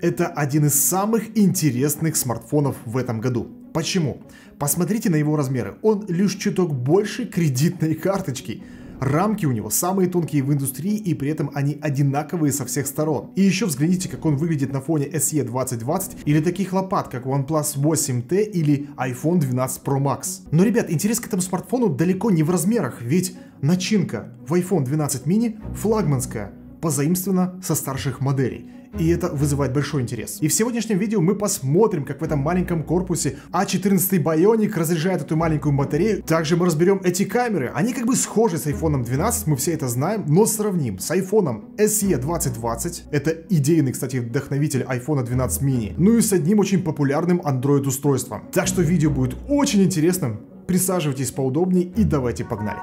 Это один из самых интересных смартфонов в этом году. Почему? Посмотрите на его размеры. Он лишь чуток больше кредитной карточки. Рамки у него самые тонкие в индустрии и при этом они одинаковые со всех сторон. И еще взгляните, как он выглядит на фоне SE 2020 или таких лопат, как OnePlus 8T или iPhone 12 Pro Max. Но, ребят, интерес к этому смартфону далеко не в размерах, ведь начинка в iPhone 12 mini флагманская, позаимствована со старших моделей и это вызывает большой интерес. И в сегодняшнем видео мы посмотрим, как в этом маленьком корпусе А14 Bionic разряжает эту маленькую батарею. Также мы разберем эти камеры, они как бы схожи с iPhone 12, мы все это знаем, но сравним с iPhone SE 2020, это идейный, кстати, вдохновитель iPhone 12 mini, ну и с одним очень популярным Android устройством. Так что видео будет очень интересным, присаживайтесь поудобнее и давайте погнали.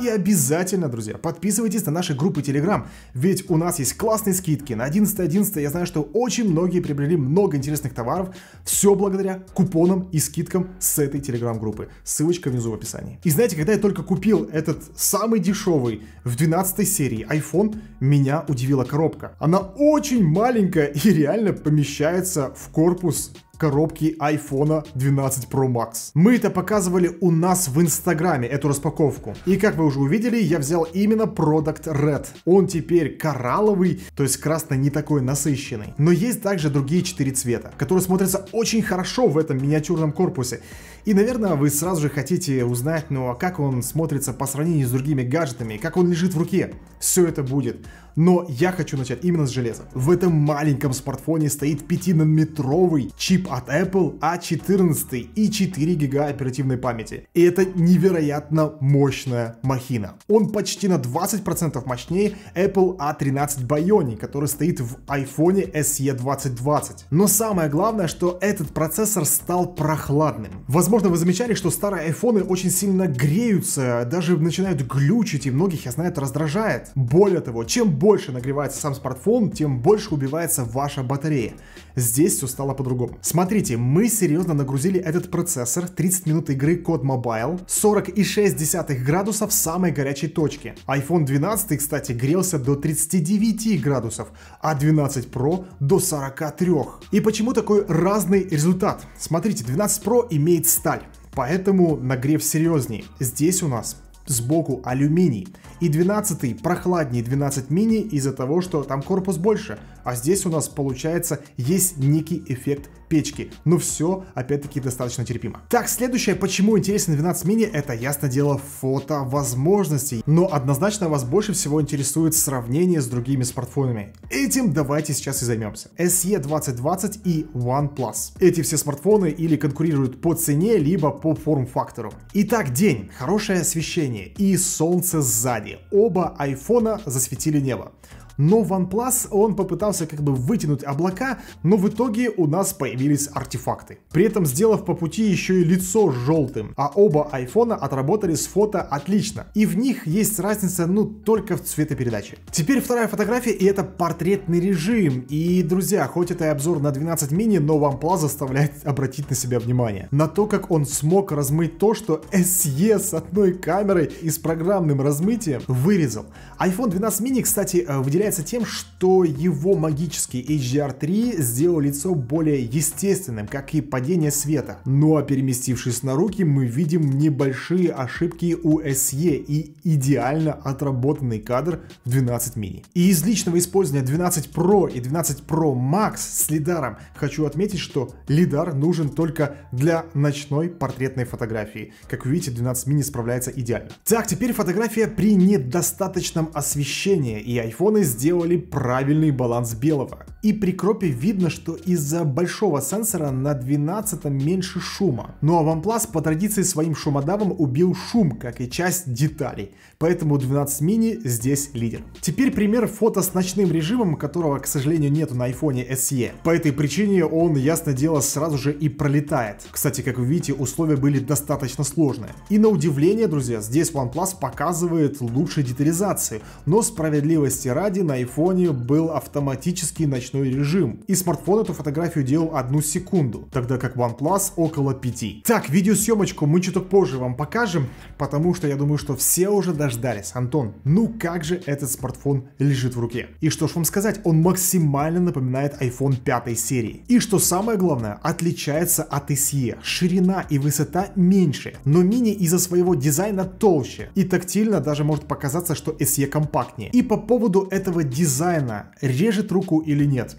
И обязательно, друзья, подписывайтесь на наши группы Telegram, ведь у нас есть классные скидки на 11.11. .11. Я знаю, что очень многие приобрели много интересных товаров. Все благодаря купонам и скидкам с этой Telegram-группы. Ссылочка внизу в описании. И знаете, когда я только купил этот самый дешевый в 12 серии iPhone, меня удивила коробка. Она очень маленькая и реально помещается в корпус коробки iPhone 12 Pro Max. Мы это показывали у нас в Инстаграме, эту распаковку. И как вы уже увидели, я взял именно Product Red. Он теперь коралловый, то есть красный не такой насыщенный. Но есть также другие четыре цвета, которые смотрятся очень хорошо в этом миниатюрном корпусе. И, наверное, вы сразу же хотите узнать, ну а как он смотрится по сравнению с другими гаджетами, как он лежит в руке. Все это будет. Но я хочу начать именно с железа. В этом маленьком смартфоне стоит 5-нанометровый чип от Apple A14 а и 4 гига оперативной памяти. И это невероятно мощная махина. Он почти на 20% мощнее Apple A13 а Bionic, который стоит в iPhone SE 2020. Но самое главное, что этот процессор стал прохладным. Возможно, Возможно, вы замечали, что старые айфоны очень сильно греются, даже начинают глючить, и многих, я знаю, это раздражает. Более того, чем больше нагревается сам смартфон, тем больше убивается ваша батарея. Здесь все стало по-другому. Смотрите, мы серьезно нагрузили этот процессор, 30 минут игры код Mobile, 40,6 градусов самой горячей точки. iPhone 12, кстати, грелся до 39 градусов, а 12 Pro до 43. И почему такой разный результат? Смотрите, 12 Pro имеет сталь. Поэтому нагрев серьезней. Здесь у нас сбоку алюминий. И 12 прохладнее 12 мини из-за того, что там корпус больше. А здесь у нас получается есть некий эффект печки. Но все, опять-таки, достаточно терпимо. Так, следующее, почему интересен 12 мини, это, ясно дело, фото возможностей. Но однозначно вас больше всего интересует сравнение с другими смартфонами. Этим давайте сейчас и займемся. SE 2020 и OnePlus. Эти все смартфоны или конкурируют по цене, либо по форм-фактору. Итак, день, хорошее освещение и солнце сзади экране. Оба айфона засветили небо. Но OnePlus, он попытался как бы вытянуть облака, но в итоге у нас появились артефакты. При этом сделав по пути еще и лицо желтым. А оба айфона отработали с фото отлично. И в них есть разница, ну, только в цветопередаче. Теперь вторая фотография, и это портретный режим. И, друзья, хоть это и обзор на 12 мини, но OnePlus заставляет обратить на себя внимание. На то, как он смог размыть то, что SE с одной камерой и с программным размытием вырезал. iPhone 12 mini, кстати, э, выделяет является тем, что его магический HDR3 сделал лицо более естественным, как и падение света. Ну а переместившись на руки, мы видим небольшие ошибки у SE и идеально отработанный кадр в 12 мини. И из личного использования 12 Pro и 12 Pro Max с лидаром хочу отметить, что лидар нужен только для ночной портретной фотографии. Как вы видите, 12 мини справляется идеально. Так, теперь фотография при недостаточном освещении, и айфоны сделали правильный баланс белого. И при кропе видно, что из-за большого сенсора на 12 меньше шума. Ну а OnePlus по традиции своим шумодавом убил шум, как и часть деталей. Поэтому 12 Mini здесь лидер. Теперь пример фото с ночным режимом, которого, к сожалению, нету на iPhone SE. По этой причине он, ясно дело, сразу же и пролетает. Кстати, как вы видите, условия были достаточно сложные. И на удивление, друзья, здесь OnePlus показывает лучшую детализацию, но справедливости ради на айфоне был автоматический ночной режим, и смартфон эту фотографию делал одну секунду, тогда как OnePlus около 5. Так, видеосъемочку мы чуток позже вам покажем, потому что я думаю, что все уже дождались. Антон, ну как же этот смартфон лежит в руке? И что ж вам сказать, он максимально напоминает iPhone 5 серии. И что самое главное, отличается от SE. Ширина и высота меньше, но мини из-за своего дизайна толще. И тактильно даже может показаться, что SE компактнее. И по поводу этого этого дизайна режет руку или нет.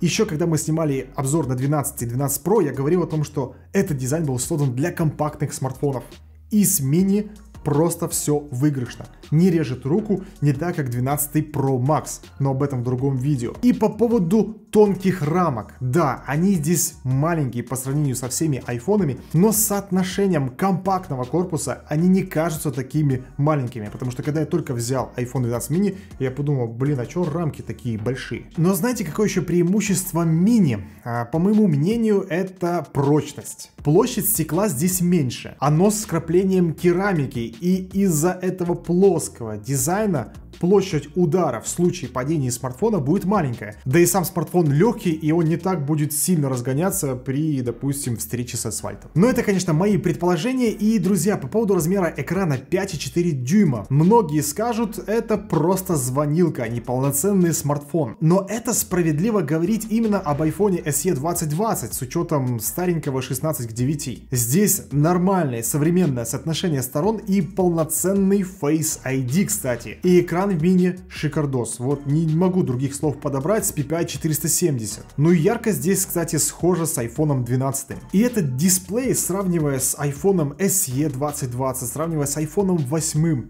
Еще когда мы снимали обзор на 12 и 12 Pro, я говорил о том, что этот дизайн был создан для компактных смартфонов. И с мини просто все выигрышно. Не режет руку, не так как 12 Pro Max, но об этом в другом видео. И по поводу тонких рамок. Да, они здесь маленькие по сравнению со всеми айфонами, но с соотношением компактного корпуса они не кажутся такими маленькими, потому что когда я только взял iPhone 12 mini, я подумал, блин, а чё рамки такие большие? Но знаете, какое еще преимущество мини? А, по моему мнению, это прочность. Площадь стекла здесь меньше, оно а с скраплением керамики и из-за этого плоского дизайна площадь удара в случае падения смартфона будет маленькая. Да и сам смартфон легкий, и он не так будет сильно разгоняться при, допустим, встрече с асфальтом. Но это, конечно, мои предположения. И, друзья, по поводу размера экрана 5,4 дюйма. Многие скажут, это просто звонилка, а не полноценный смартфон. Но это справедливо говорить именно об iPhone SE 2020 с учетом старенького 16 к 9. Здесь нормальное современное соотношение сторон и полноценный Face ID, кстати. И экран One Mini шикардос. Вот не могу других слов подобрать с PPI 470. Ну и яркость здесь, кстати, схожа с iPhone 12. И этот дисплей, сравнивая с iPhone SE 2020, сравнивая с iPhone 8,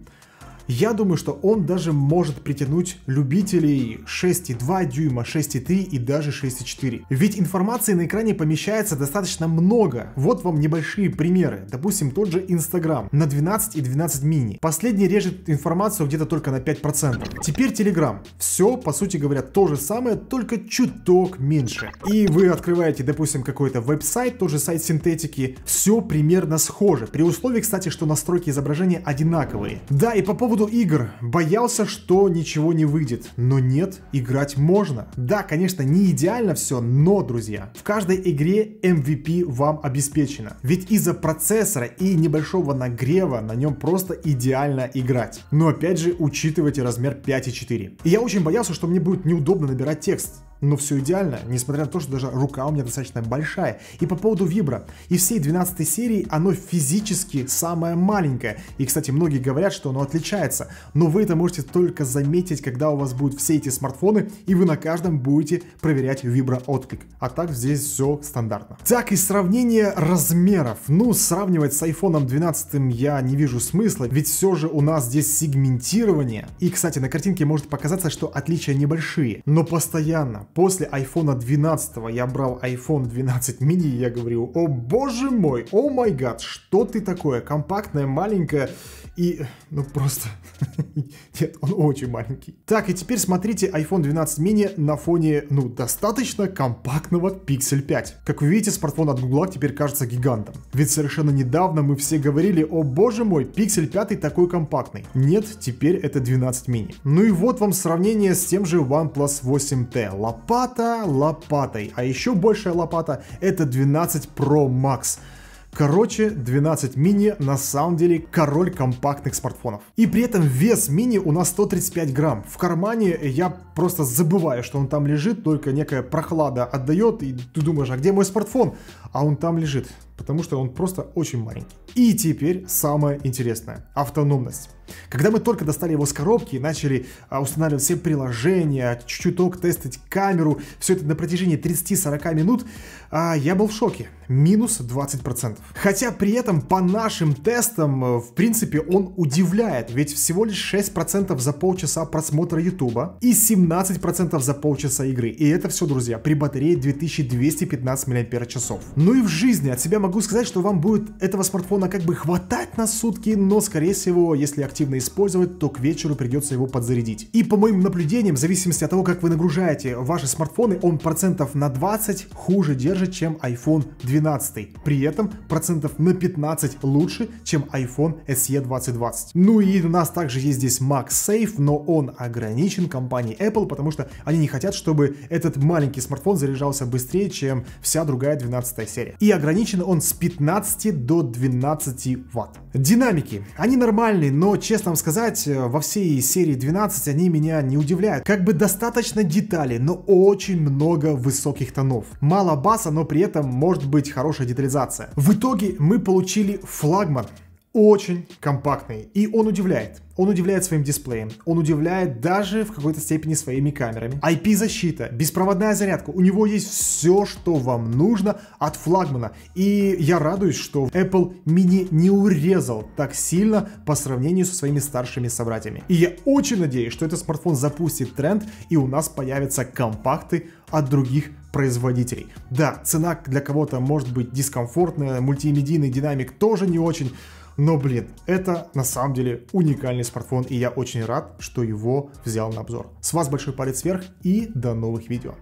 я думаю, что он даже может притянуть любителей 6,2 дюйма, 6,3 и даже 6,4. Ведь информации на экране помещается достаточно много. Вот вам небольшие примеры. Допустим, тот же Инстаграм на 12 и 12 мини. Последний режет информацию где-то только на 5%. Теперь Телеграм. Все, по сути говоря, то же самое, только чуток меньше. И вы открываете, допустим, какой-то веб-сайт, тоже сайт синтетики. Все примерно схоже. При условии, кстати, что настройки изображения одинаковые. Да, и по поводу поводу игр. Боялся, что ничего не выйдет. Но нет, играть можно. Да, конечно, не идеально все, но, друзья, в каждой игре MVP вам обеспечено. Ведь из-за процессора и небольшого нагрева на нем просто идеально играть. Но опять же, учитывайте размер 5.4. И я очень боялся, что мне будет неудобно набирать текст но все идеально, несмотря на то, что даже рука у меня достаточно большая. И по поводу вибра. Из всей 12 серии оно физически самое маленькое. И, кстати, многие говорят, что оно отличается. Но вы это можете только заметить, когда у вас будут все эти смартфоны, и вы на каждом будете проверять виброотклик. А так здесь все стандартно. Так, и сравнение размеров. Ну, сравнивать с iPhone 12 я не вижу смысла, ведь все же у нас здесь сегментирование. И, кстати, на картинке может показаться, что отличия небольшие, но постоянно, после iPhone 12 я брал iPhone 12 mini, и я говорю, о боже мой, о май гад, что ты такое, компактное, маленькое и, ну просто, нет, он очень маленький. Так, и теперь смотрите iPhone 12 mini на фоне, ну, достаточно компактного Pixel 5. Как вы видите, смартфон от Google теперь кажется гигантом. Ведь совершенно недавно мы все говорили, о боже мой, Pixel 5 такой компактный. Нет, теперь это 12 mini. Ну и вот вам сравнение с тем же OnePlus 8T, лопата лопатой. А еще большая лопата это 12 Pro Max. Короче, 12 мини на самом деле король компактных смартфонов. И при этом вес мини у нас 135 грамм. В кармане я просто забываю, что он там лежит, только некая прохлада отдает, и ты думаешь, а где мой смартфон? А он там лежит, потому что он просто очень маленький. И теперь самое интересное. Автономность. Когда мы только достали его с коробки и начали а, устанавливать все приложения, чуть-чуть только тестить камеру, все это на протяжении 30-40 минут, а, я был в шоке. Минус 20%. Хотя при этом по нашим тестам, э, в принципе, он удивляет, ведь всего лишь 6% за полчаса просмотра ютуба и 17% за полчаса игры. И это все, друзья, при батарее 2215 мАч. Ну и в жизни от себя могу сказать, что вам будет этого смартфона как бы хватать на сутки, но скорее всего, если активно активно использовать, то к вечеру придется его подзарядить. И по моим наблюдениям, в зависимости от того, как вы нагружаете ваши смартфоны, он процентов на 20 хуже держит, чем iPhone 12. При этом процентов на 15 лучше, чем iPhone SE 2020. Ну и у нас также есть здесь MagSafe, но он ограничен компанией Apple, потому что они не хотят, чтобы этот маленький смартфон заряжался быстрее, чем вся другая 12 серия. И ограничен он с 15 до 12 ватт. Динамики. Они нормальные, но честно вам сказать, э, во всей серии 12 они меня не удивляют. Как бы достаточно деталей, но очень много высоких тонов. Мало баса, но при этом может быть хорошая детализация. В итоге мы получили флагман очень компактный. И он удивляет. Он удивляет своим дисплеем, он удивляет даже в какой-то степени своими камерами. IP-защита, беспроводная зарядка, у него есть все, что вам нужно от флагмана. И я радуюсь, что Apple Mini не урезал так сильно по сравнению со своими старшими собратьями. И я очень надеюсь, что этот смартфон запустит тренд и у нас появятся компакты от других производителей. Да, цена для кого-то может быть дискомфортная, мультимедийный динамик тоже не очень но, блин, это на самом деле уникальный смартфон, и я очень рад, что его взял на обзор. С вас большой палец вверх и до новых видео.